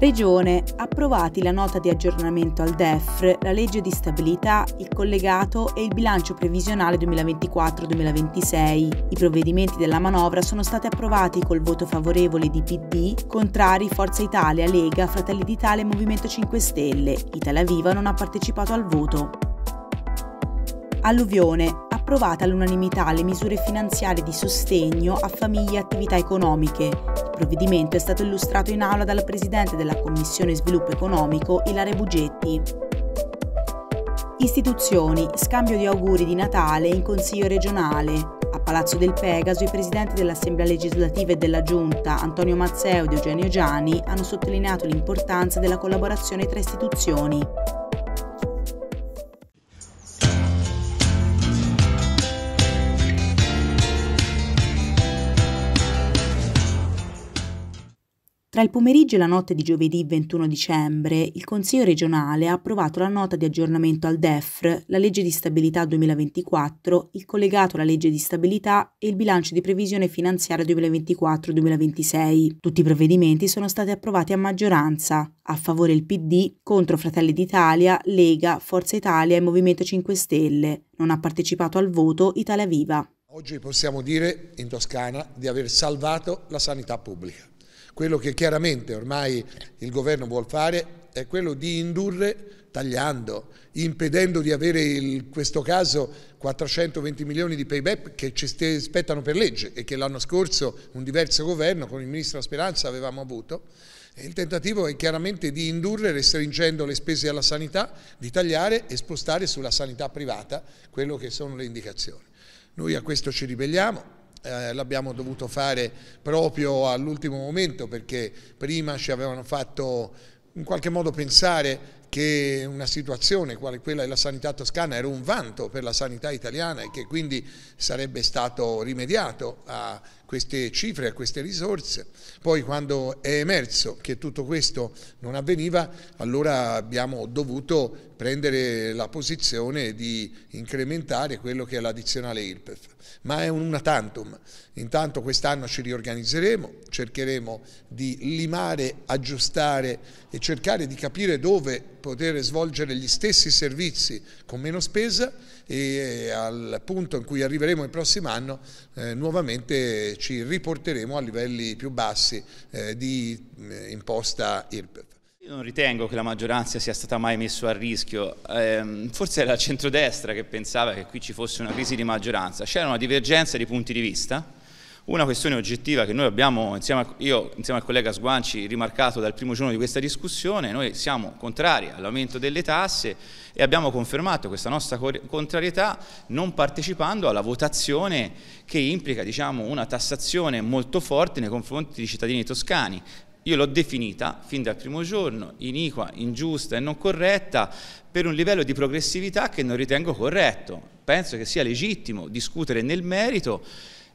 Regione, approvati la nota di aggiornamento al DEF, la legge di stabilità, il collegato e il bilancio previsionale 2024-2026. I provvedimenti della manovra sono stati approvati col voto favorevole di PD, contrari Forza Italia, Lega, Fratelli d'Italia e Movimento 5 Stelle. Italia Viva non ha partecipato al voto. Alluvione, approvata all'unanimità le misure finanziarie di sostegno a famiglie e attività economiche. Il provvedimento è stato illustrato in aula dalla Presidente della Commissione Sviluppo Economico, Ilare Bugetti. Istituzioni, scambio di auguri di Natale in Consiglio regionale. A Palazzo del Pegaso i presidenti dell'Assemblea legislativa e della Giunta, Antonio Mazzeo ed Eugenio Gianni, hanno sottolineato l'importanza della collaborazione tra istituzioni. Tra il pomeriggio e la notte di giovedì 21 dicembre, il Consiglio regionale ha approvato la nota di aggiornamento al DEFR, la legge di stabilità 2024, il collegato alla legge di stabilità e il bilancio di previsione finanziaria 2024-2026. Tutti i provvedimenti sono stati approvati a maggioranza, a favore il PD, contro Fratelli d'Italia, Lega, Forza Italia e Movimento 5 Stelle. Non ha partecipato al voto Italia Viva. Oggi possiamo dire in Toscana di aver salvato la sanità pubblica. Quello che chiaramente ormai il governo vuole fare è quello di indurre tagliando, impedendo di avere in questo caso 420 milioni di payback che ci spettano per legge e che l'anno scorso un diverso governo con il ministro Speranza avevamo avuto. il tentativo è chiaramente di indurre, restringendo le spese alla sanità, di tagliare e spostare sulla sanità privata quello che sono le indicazioni. Noi a questo ci ribelliamo, eh, l'abbiamo dovuto fare proprio all'ultimo momento perché prima ci avevano fatto in qualche modo pensare che una situazione quale quella della sanità toscana era un vanto per la sanità italiana e che quindi sarebbe stato rimediato a queste cifre, a queste risorse. Poi quando è emerso che tutto questo non avveniva, allora abbiamo dovuto prendere la posizione di incrementare quello che è l'addizionale IRPEF. Ma è un una tantum. Intanto quest'anno ci riorganizzeremo, cercheremo di limare, aggiustare e cercare di capire dove poter svolgere gli stessi servizi con meno spesa e eh, al punto in cui arriveremo il prossimo anno eh, nuovamente ci riporteremo a livelli più bassi eh, di eh, imposta IRPEF. Io non ritengo che la maggioranza sia stata mai messa a rischio, eh, forse era la centrodestra che pensava che qui ci fosse una crisi di maggioranza, c'era una divergenza di punti di vista, una questione oggettiva che noi abbiamo, insieme a, io insieme al collega Sguanci, rimarcato dal primo giorno di questa discussione, noi siamo contrari all'aumento delle tasse e abbiamo confermato questa nostra contrarietà non partecipando alla votazione che implica diciamo, una tassazione molto forte nei confronti dei cittadini toscani. Io l'ho definita fin dal primo giorno iniqua, ingiusta e non corretta per un livello di progressività che non ritengo corretto. Penso che sia legittimo discutere nel merito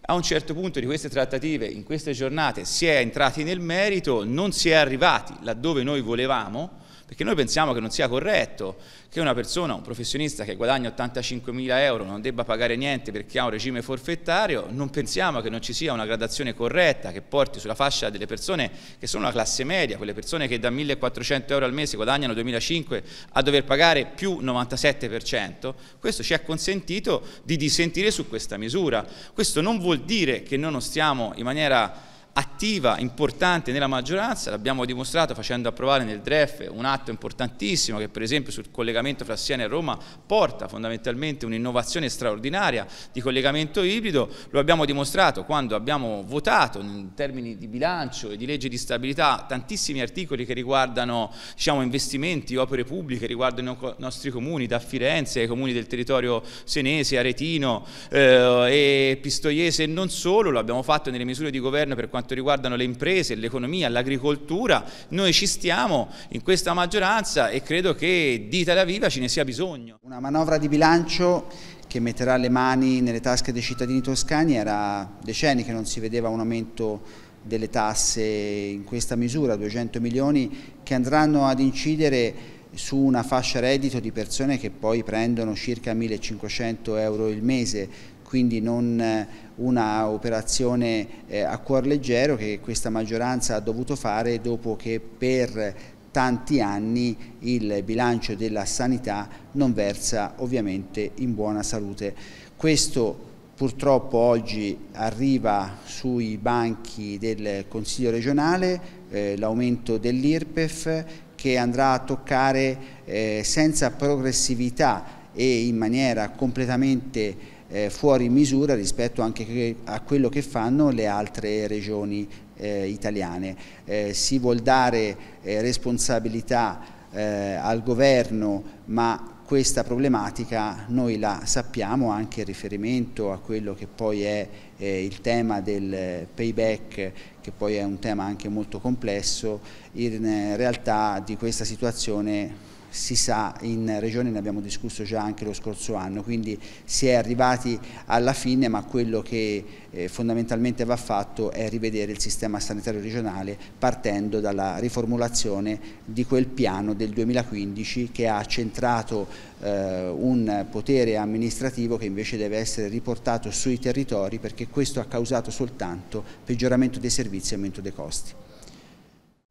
a un certo punto di queste trattative, in queste giornate, si è entrati nel merito, non si è arrivati laddove noi volevamo, perché noi pensiamo che non sia corretto che una persona, un professionista che guadagna 85.000 euro non debba pagare niente perché ha un regime forfettario, non pensiamo che non ci sia una gradazione corretta che porti sulla fascia delle persone che sono la classe media, quelle persone che da 1.400 euro al mese guadagnano 2.500 a dover pagare più 97%, questo ci ha consentito di dissentire su questa misura. Questo non vuol dire che noi non stiamo in maniera attiva, importante nella maggioranza, l'abbiamo dimostrato facendo approvare nel DREF un atto importantissimo che per esempio sul collegamento fra Siena e Roma porta fondamentalmente un'innovazione straordinaria di collegamento ibrido, lo abbiamo dimostrato quando abbiamo votato in termini di bilancio e di legge di stabilità tantissimi articoli che riguardano diciamo, investimenti, opere pubbliche, riguardano i nostri comuni, da Firenze ai comuni del territorio senese, aretino eh, e pistoiese e non solo, lo abbiamo fatto nelle misure di governo per quanto quanto riguardano le imprese, l'economia, l'agricoltura, noi ci stiamo in questa maggioranza e credo che di Italia Viva ce ne sia bisogno. Una manovra di bilancio che metterà le mani nelle tasche dei cittadini toscani era decenni che non si vedeva un aumento delle tasse in questa misura, 200 milioni che andranno ad incidere su una fascia reddito di persone che poi prendono circa 1500 euro il mese, quindi non eh, una operazione eh, a cuor leggero che questa maggioranza ha dovuto fare dopo che per tanti anni il bilancio della sanità non versa ovviamente in buona salute. Questo purtroppo oggi arriva sui banchi del Consiglio regionale eh, l'aumento dell'IRPEF che andrà a toccare eh, senza progressività e in maniera completamente eh, fuori misura rispetto anche a quello che fanno le altre regioni eh, italiane. Eh, si vuol dare eh, responsabilità eh, al governo ma questa problematica noi la sappiamo anche in riferimento a quello che poi è eh, il tema del payback che poi è un tema anche molto complesso, in eh, realtà di questa situazione si sa in Regione, ne abbiamo discusso già anche lo scorso anno, quindi si è arrivati alla fine ma quello che eh, fondamentalmente va fatto è rivedere il sistema sanitario regionale partendo dalla riformulazione di quel piano del 2015 che ha centrato eh, un potere amministrativo che invece deve essere riportato sui territori perché questo ha causato soltanto peggioramento dei servizi e aumento dei costi.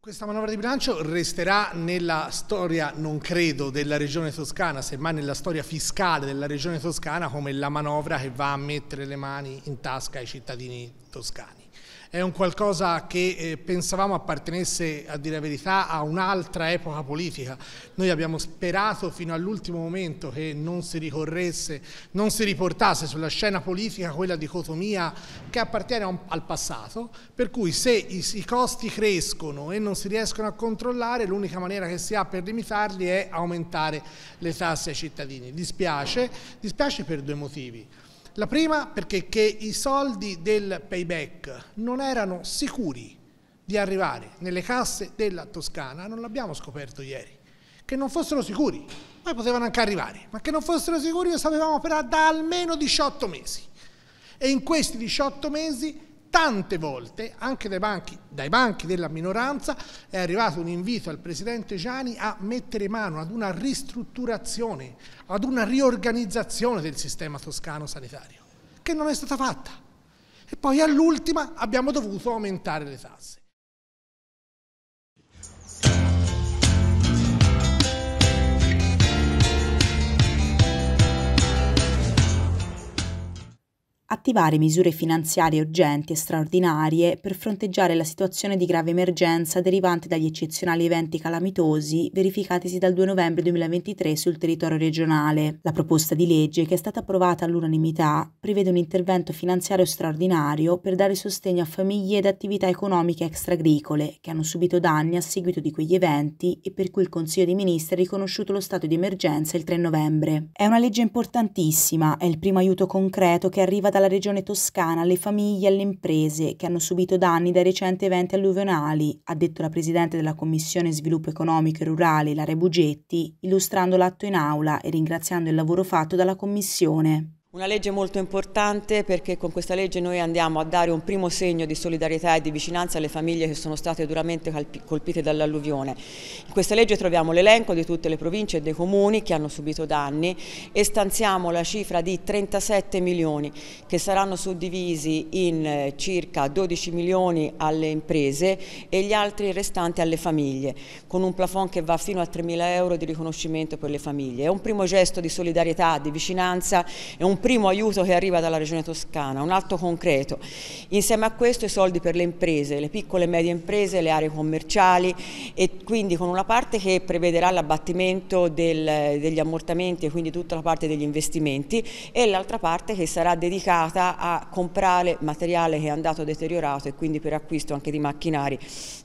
Questa manovra di bilancio resterà nella storia, non credo, della regione toscana, semmai nella storia fiscale della regione toscana come la manovra che va a mettere le mani in tasca ai cittadini toscani è un qualcosa che eh, pensavamo appartenesse, a dire la verità, a un'altra epoca politica. Noi abbiamo sperato fino all'ultimo momento che non si ricorresse, non si riportasse sulla scena politica quella dicotomia che appartiene un, al passato, per cui se i, i costi crescono e non si riescono a controllare, l'unica maniera che si ha per limitarli è aumentare le tasse ai cittadini. Dispiace, dispiace per due motivi. La prima perché i soldi del payback non erano sicuri di arrivare nelle casse della Toscana, non l'abbiamo scoperto ieri, che non fossero sicuri, poi potevano anche arrivare, ma che non fossero sicuri lo sapevamo però da almeno 18 mesi. E in questi 18 mesi tante volte, anche dai banchi, dai banchi della minoranza, è arrivato un invito al Presidente Gianni a mettere mano ad una ristrutturazione, ad una riorganizzazione del sistema toscano sanitario, che non è stata fatta. E poi all'ultima abbiamo dovuto aumentare le tasse. attivare misure finanziarie urgenti e straordinarie per fronteggiare la situazione di grave emergenza derivante dagli eccezionali eventi calamitosi verificatisi dal 2 novembre 2023 sul territorio regionale. La proposta di legge, che è stata approvata all'unanimità, prevede un intervento finanziario straordinario per dare sostegno a famiglie ed attività economiche extragricole che hanno subito danni a seguito di quegli eventi e per cui il Consiglio dei Ministri ha riconosciuto lo stato di emergenza il 3 novembre. È una legge importantissima, è il primo aiuto concreto che arriva dalla regione toscana alle famiglie e alle imprese che hanno subito danni dai recenti eventi alluvionali, ha detto la Presidente della Commissione Sviluppo Economico e Rurale, Ilaria Bugetti, illustrando l'atto in aula e ringraziando il lavoro fatto dalla Commissione. Una legge molto importante perché con questa legge noi andiamo a dare un primo segno di solidarietà e di vicinanza alle famiglie che sono state duramente colpite dall'alluvione. In questa legge troviamo l'elenco di tutte le province e dei comuni che hanno subito danni e stanziamo la cifra di 37 milioni che saranno suddivisi in eh, circa 12 milioni alle imprese e gli altri restanti alle famiglie con un plafond che va fino a 3 mila euro di riconoscimento per le famiglie. È un primo gesto di solidarietà, di vicinanza, è un primo aiuto che arriva dalla Regione Toscana, un atto concreto. Insieme a questo i soldi per le imprese, le piccole e medie imprese, le aree commerciali e quindi con una parte che prevederà l'abbattimento degli ammortamenti e quindi tutta la parte degli investimenti e l'altra parte che sarà dedicata a comprare materiale che è andato deteriorato e quindi per acquisto anche di macchinari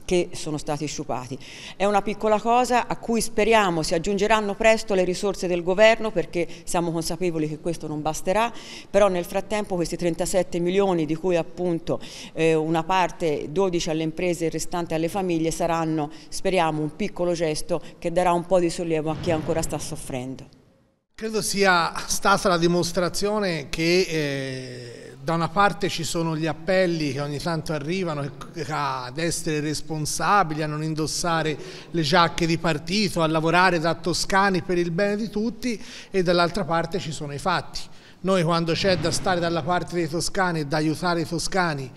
che sono stati sciupati. È una piccola cosa a cui speriamo si aggiungeranno presto le risorse del governo perché siamo consapevoli che questo non basterà resterà, però nel frattempo questi 37 milioni di cui appunto eh, una parte 12 alle imprese e il restante alle famiglie saranno speriamo un piccolo gesto che darà un po' di sollievo a chi ancora sta soffrendo. Credo sia stata la dimostrazione che eh, da una parte ci sono gli appelli che ogni tanto arrivano ad essere responsabili, a non indossare le giacche di partito, a lavorare da toscani per il bene di tutti e dall'altra parte ci sono i fatti. Noi quando c'è da stare dalla parte dei toscani e da aiutare i toscani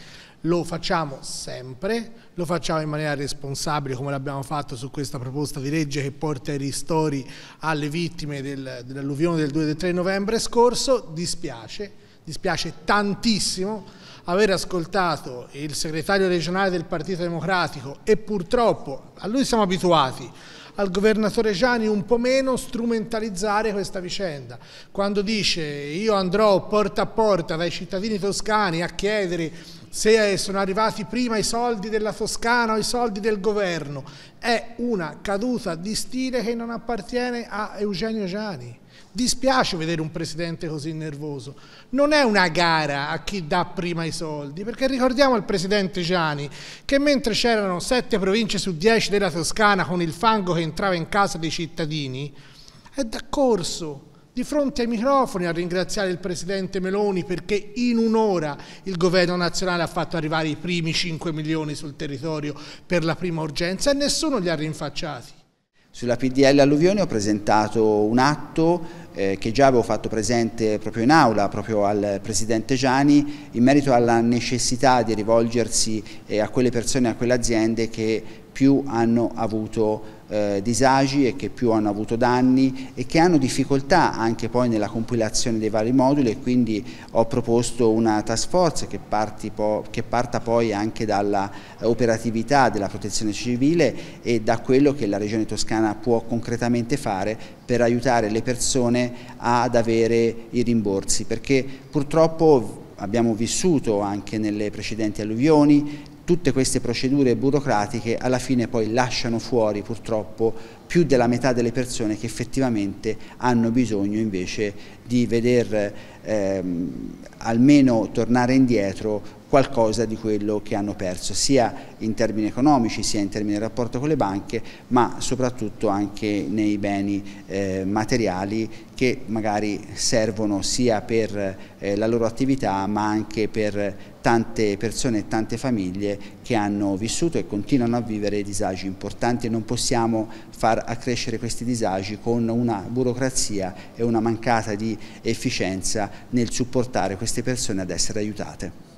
lo facciamo sempre, lo facciamo in maniera responsabile come l'abbiamo fatto su questa proposta di legge che porta i ristori alle vittime del, dell'alluvione del 2 e del 3 novembre scorso, dispiace, dispiace tantissimo aver ascoltato il segretario regionale del Partito Democratico e purtroppo a lui siamo abituati al governatore Gianni un po' meno strumentalizzare questa vicenda. Quando dice io andrò porta a porta dai cittadini toscani a chiedere se eh, sono arrivati prima i soldi della Toscana o i soldi del governo, è una caduta di stile che non appartiene a Eugenio Gianni. Dispiace vedere un presidente così nervoso. Non è una gara a chi dà prima i soldi, perché ricordiamo il presidente Gianni che mentre c'erano sette province su dieci della Toscana con il fango che entrava in casa dei cittadini, è d'accorso di fronte ai microfoni a ringraziare il presidente Meloni perché in un'ora il governo nazionale ha fatto arrivare i primi 5 milioni sul territorio per la prima urgenza e nessuno li ha rinfacciati. Sulla PDL alluvioni ho presentato un atto eh, che già avevo fatto presente proprio in aula, proprio al Presidente Gianni, in merito alla necessità di rivolgersi eh, a quelle persone, a quelle aziende che più hanno avuto eh, disagi e che più hanno avuto danni e che hanno difficoltà anche poi nella compilazione dei vari moduli e quindi ho proposto una task force che, po che parta poi anche dalla operatività della protezione civile e da quello che la Regione Toscana può concretamente fare per aiutare le persone ad avere i rimborsi perché purtroppo abbiamo vissuto anche nelle precedenti alluvioni, tutte queste procedure burocratiche alla fine poi lasciano fuori purtroppo più della metà delle persone che effettivamente hanno bisogno invece di veder ehm, almeno tornare indietro qualcosa di quello che hanno perso, sia in termini economici, sia in termini di rapporto con le banche, ma soprattutto anche nei beni eh, materiali che magari servono sia per eh, la loro attività ma anche per tante persone e tante famiglie che hanno vissuto e continuano a vivere disagi importanti e non possiamo far accrescere questi disagi con una burocrazia e una mancata di efficienza nel supportare queste persone ad essere aiutate.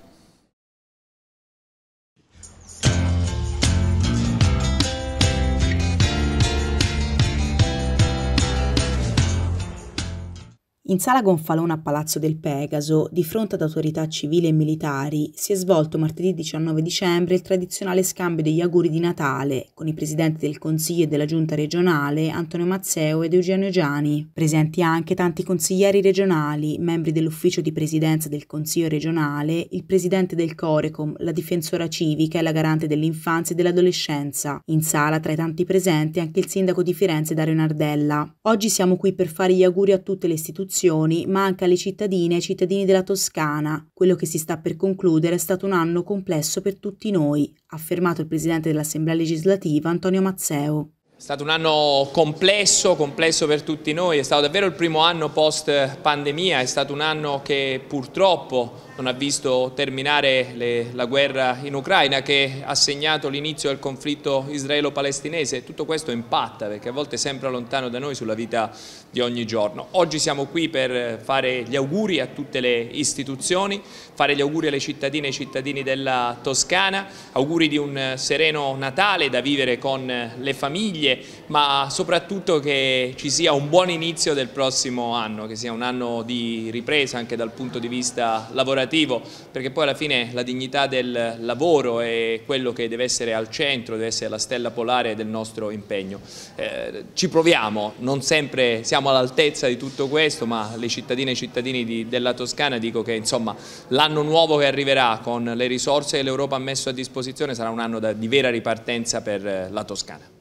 In sala Gonfalone a Palazzo del Pegaso, di fronte ad autorità civili e militari, si è svolto martedì 19 dicembre il tradizionale scambio degli auguri di Natale con i presidenti del Consiglio e della Giunta regionale Antonio Mazzeo ed Eugenio Giani, presenti anche tanti consiglieri regionali, membri dell'ufficio di presidenza del Consiglio regionale, il presidente del Corecom, la difensora civica e la garante dell'infanzia e dell'adolescenza. In sala tra i tanti presenti anche il sindaco di Firenze Dario Nardella. Oggi siamo qui per fare gli auguri a tutte le istituzioni elezioni, ma anche alle cittadine e ai cittadini della Toscana. Quello che si sta per concludere è stato un anno complesso per tutti noi, ha affermato il presidente dell'Assemblea legislativa Antonio Mazzeo. È stato un anno complesso, complesso per tutti noi, è stato davvero il primo anno post pandemia, è stato un anno che purtroppo non ha visto terminare le, la guerra in Ucraina che ha segnato l'inizio del conflitto israelo-palestinese. Tutto questo impatta perché a volte sembra lontano da noi sulla vita di ogni giorno. Oggi siamo qui per fare gli auguri a tutte le istituzioni, fare gli auguri alle cittadine e ai cittadini della Toscana, auguri di un sereno Natale da vivere con le famiglie famiglie, ma soprattutto che ci sia un buon inizio del prossimo anno, che sia un anno di ripresa anche dal punto di vista lavorativo, perché poi alla fine la dignità del lavoro è quello che deve essere al centro, deve essere la stella polare del nostro impegno. Eh, ci proviamo, non sempre siamo all'altezza di tutto questo, ma le cittadine e i cittadini di, della Toscana dico che l'anno nuovo che arriverà con le risorse che l'Europa ha messo a disposizione sarà un anno da, di vera ripartenza per eh, la Toscana.